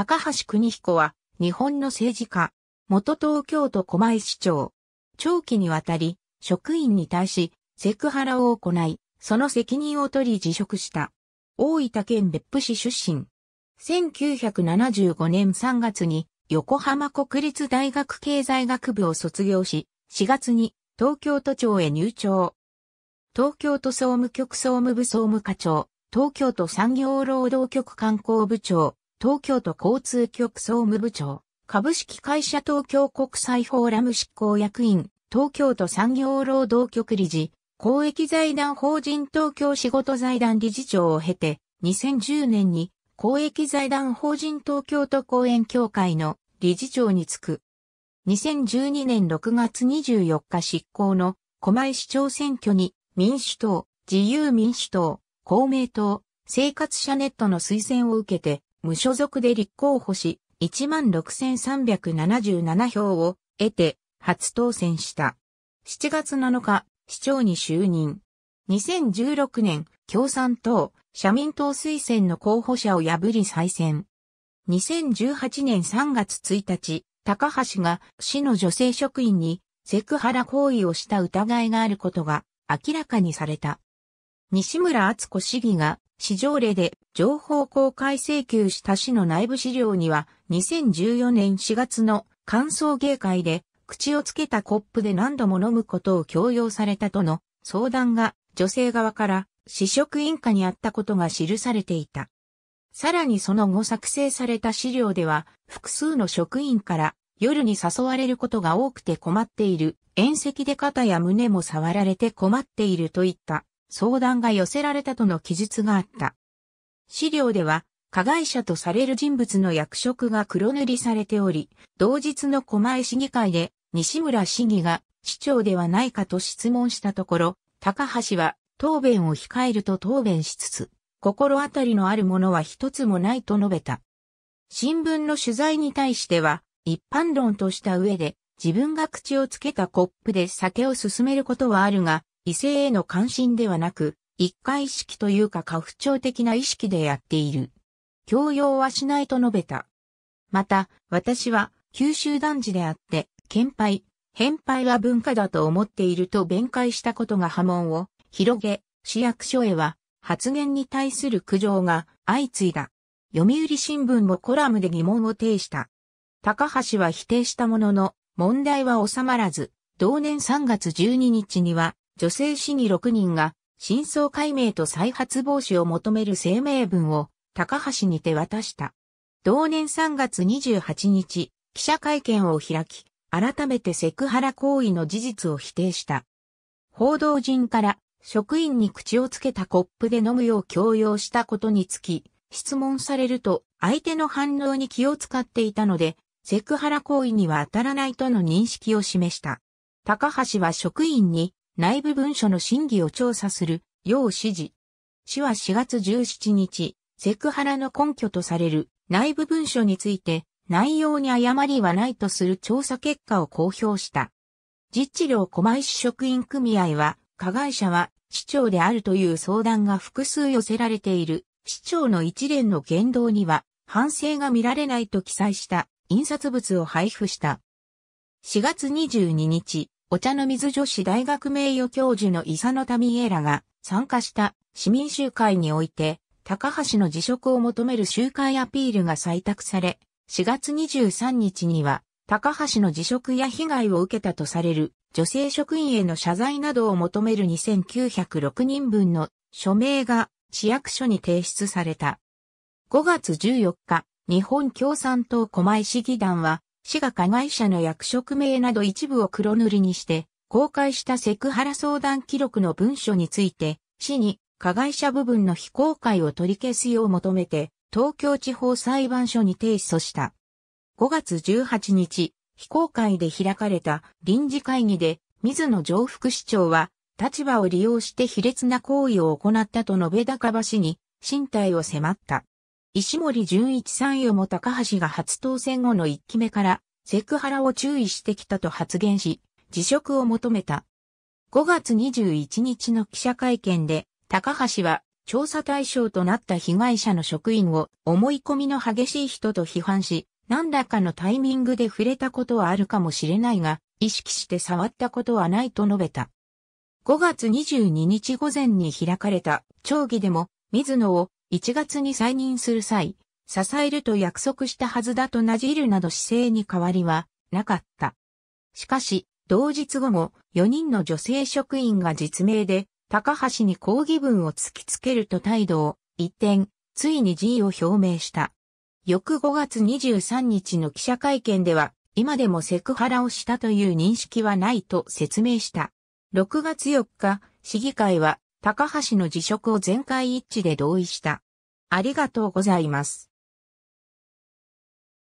高橋邦彦は、日本の政治家、元東京都狛江市長。長期にわたり、職員に対し、セクハラを行い、その責任を取り辞職した。大分県別府市出身。1975年3月に横浜国立大学経済学部を卒業し、4月に東京都庁へ入庁。東京都総務局総務部総務課長、東京都産業労働局観光部長、東京都交通局総務部長、株式会社東京国際フォーラム執行役員、東京都産業労働局理事、公益財団法人東京仕事財団理事長を経て、2010年に公益財団法人東京都公園協会の理事長に就く。2012年6月24日執行の狛江市長選挙に民主党、自由民主党、公明党、生活者ネットの推薦を受けて無所属で立候補し、16,377票を得て初当選した。7月7日、市長に就任。2016年、共産党、社民党推薦の候補者を破り再選。2018年3月1日、高橋が市の女性職員にセクハラ行為をした疑いがあることが明らかにされた。西村敦子市議が市場例で情報公開請求した市の内部資料には2014年4月の歓送迎会で口をつけたコップで何度も飲むことを強要されたとの相談が女性側から試食委員会にあったことが記されていた。さらにその後作成された資料では複数の職員から夜に誘われることが多くて困っている。宴席で肩や胸も触られて困っているといった相談が寄せられたとの記述があった。資料では、加害者とされる人物の役職が黒塗りされており、同日の狛江市議会で西村市議が市長ではないかと質問したところ、高橋は答弁を控えると答弁しつつ、心当たりのあるものは一つもないと述べた。新聞の取材に対しては、一般論とした上で、自分が口をつけたコップで酒を進めることはあるが、異性への関心ではなく、一回意識というか過不調的な意識でやっている。強要はしないと述べた。また、私は九州男児であって、憲敗、返敗は文化だと思っていると弁解したことが波紋を広げ、市役所へは発言に対する苦情が相次いだ。読売新聞もコラムで疑問を呈した。高橋は否定したものの、問題は収まらず、同年3月12日には女性市議6人が、真相解明と再発防止を求める声明文を、高橋に手渡した。同年3月28日、記者会見を開き、改めてセクハラ行為の事実を否定した。報道陣から職員に口をつけたコップで飲むよう強要したことにつき、質問されると相手の反応に気を使っていたので、セクハラ行為には当たらないとの認識を示した。高橋は職員に内部文書の審議を調査するよう指示。市は4月17日、セクハラの根拠とされる内部文書について内容に誤りはないとする調査結果を公表した。実地領狛江市職員組合は、加害者は市長であるという相談が複数寄せられている市長の一連の言動には反省が見られないと記載した印刷物を配布した。4月22日、お茶の水女子大学名誉教授のイサノタミエラが参加した市民集会において、高橋の辞職を求める集会アピールが採択され、4月23日には、高橋の辞職や被害を受けたとされる女性職員への謝罪などを求める2906人分の署名が市役所に提出された。5月14日、日本共産党狛江市議団は市が加害者の役職名など一部を黒塗りにして、公開したセクハラ相談記録の文書について、市に加害者部分の非公開を取り消すよう求めて、東京地方裁判所に提訴した。5月18日、非公開で開かれた臨時会議で、水野上副市長は、立場を利用して卑劣な行為を行ったと述べ高橋に、身体を迫った。石森純一さんよも高橋が初当選後の一期目からセクハラを注意してきたと発言し、辞職を求めた。5月21日の記者会見で、高橋は調査対象となった被害者の職員を思い込みの激しい人と批判し、何らかのタイミングで触れたことはあるかもしれないが、意識して触ったことはないと述べた。5月22日午前に開かれた町議でも、水野を1月に再任する際、支えると約束したはずだとなじるなど姿勢に変わりはなかった。しかし、同日午後、4人の女性職員が実名で、高橋に抗議文を突きつけると態度を一転、ついに辞意を表明した。翌5月23日の記者会見では、今でもセクハラをしたという認識はないと説明した。6月4日、市議会は高橋の辞職を全会一致で同意した。ありがとうございます。